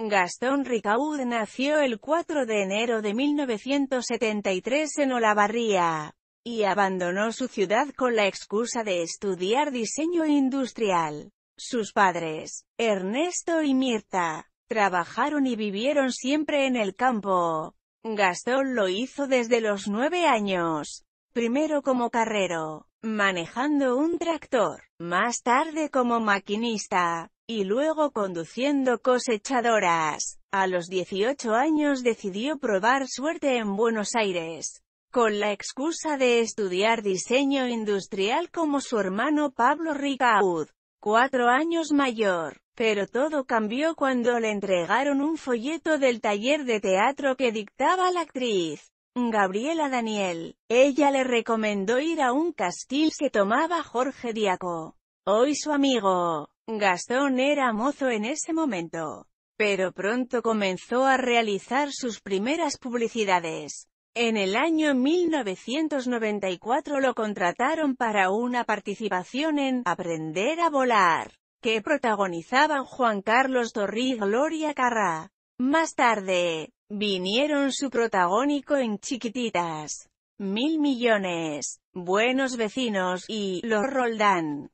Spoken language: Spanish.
Gastón Ricaud nació el 4 de enero de 1973 en Olavarría, y abandonó su ciudad con la excusa de estudiar diseño industrial. Sus padres, Ernesto y Mirta, trabajaron y vivieron siempre en el campo. Gastón lo hizo desde los nueve años, primero como carrero, manejando un tractor, más tarde como maquinista, y luego conduciendo cosechadoras. A los 18 años decidió probar suerte en Buenos Aires, con la excusa de estudiar diseño industrial como su hermano Pablo Ricaud, cuatro años mayor. Pero todo cambió cuando le entregaron un folleto del taller de teatro que dictaba la actriz. Gabriela Daniel. Ella le recomendó ir a un castil que tomaba Jorge Diaco, hoy su amigo. Gastón era mozo en ese momento, pero pronto comenzó a realizar sus primeras publicidades. En el año 1994 lo contrataron para una participación en «Aprender a volar», que protagonizaban Juan Carlos Torri y Gloria Carrá. Más tarde, vinieron su protagónico en Chiquititas, Mil Millones, Buenos Vecinos y Los Roldán.